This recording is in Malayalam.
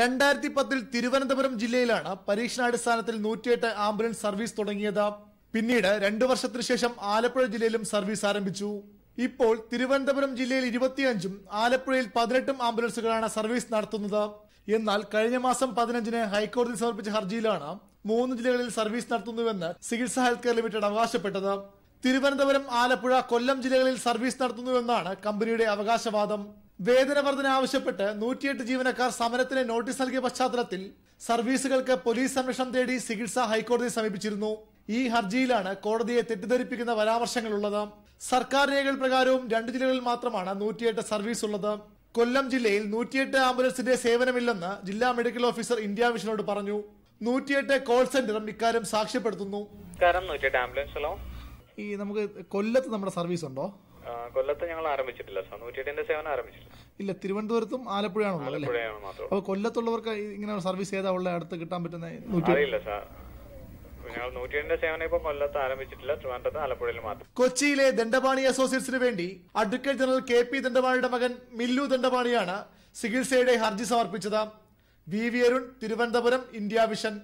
രണ്ടായിരത്തി പത്തിൽ തിരുവനന്തപുരം ജില്ലയിലാണ് പരീക്ഷണാടിസ്ഥാനത്തിൽ നൂറ്റിയെട്ട് ആംബുലൻസ് സർവീസ് തുടങ്ങിയത് പിന്നീട് രണ്ടു വർഷത്തിനു ശേഷം ആലപ്പുഴ ജില്ലയിലും സർവീസ് ആരംഭിച്ചു ഇപ്പോൾ തിരുവനന്തപുരം ജില്ലയിൽ ഇരുപത്തിയഞ്ചും ആലപ്പുഴയിൽ പതിനെട്ടും ആംബുലൻസുകളാണ് സർവീസ് നടത്തുന്നത് എന്നാൽ കഴിഞ്ഞ മാസം പതിനഞ്ചിന് ഹൈക്കോടതി സമർപ്പിച്ച ഹർജിയിലാണ് മൂന്ന് ജില്ലകളിൽ സർവീസ് നടത്തുന്നുവെന്ന് ചികിത്സ ഹെൽത്ത് കെയർ ലിമിറ്റഡ് അവകാശപ്പെട്ടത് തിരുവനന്തപുരം ആലപ്പുഴ കൊല്ലം ജില്ലകളിൽ സർവീസ് നടത്തുന്നുവെന്നാണ് കമ്പനിയുടെ അവകാശവാദം വേതന വർധന ആവശ്യപ്പെട്ട് നൂറ്റിയെട്ട് ജീവനക്കാർ സമരത്തിന് നോട്ടീസ് നൽകിയ പശ്ചാത്തലത്തിൽ സർവീസുകൾക്ക് പോലീസ് സംരക്ഷണം തേടി ചികിത്സ ഹൈക്കോടതിയെ സമീപിച്ചിരുന്നു ഈ ഹർജിയിലാണ് കോടതിയെ തെറ്റിദ്ധരിപ്പിക്കുന്ന പരാമർശങ്ങളുള്ളത് സർക്കാർ രേഖകൾ പ്രകാരവും രണ്ട് ജില്ലകളിൽ മാത്രമാണ് നൂറ്റിയെട്ട് സർവീസ് ഉള്ളത് കൊല്ലം ജില്ലയിൽ നൂറ്റിയെട്ട് ആംബുലൻസിന്റെ സേവനമില്ലെന്ന് ജില്ലാ മെഡിക്കൽ ഓഫീസർ ഇന്ത്യ മിഷനോട് പറഞ്ഞു നൂറ്റിയെട്ട് കോൾ സെന്ററും ഇക്കാര്യം സാക്ഷ്യപ്പെടുത്തുന്നു ഈ നമുക്ക് കൊല്ലത്ത് നമ്മുടെ സർവീസ് ഉണ്ടോ കൊല്ലത്ത് ഞങ്ങൾ ആരംഭിച്ചിട്ടില്ല നൂറ്റിയെട്ടിന്റെ സേവനം ആരംഭിച്ചിട്ടില്ല ഇല്ല തിരുവനന്തപുരത്തും ആലപ്പുഴയാണുള്ളത് അല്ലേ അപ്പൊ കൊല്ലത്തുള്ളവർക്ക് ഇങ്ങനെ സർവീസ് ഏതാ ഉള്ള അടുത്ത് കിട്ടാൻ പറ്റുന്ന അറിയില്ല സാർ ഞങ്ങൾ നൂറ്റിയെട്ടിന്റെ സേവനം ഇപ്പൊ കൊല്ലത്ത് ആരംഭിച്ചിട്ടില്ല ട്രിവാൻഡ്രത്ത് ആലപ്പുഴയിൽ മാത്രം കൊച്ചിയിലെ ദണ്ഡപാണി അസോസിയേറ്റ്സിന് വേണ്ടി അഡ്വക്കേറ്റ് ജനറൽ കെ പി ദണ്ഡപാണിയുടെ മകൻ മില്ലു ദണ്ഡപാണിയാണ് ചികിത്സയുടെ ഹർജി സമർപ്പിച്ചത് V V Arun Thiruvananthapuram India vision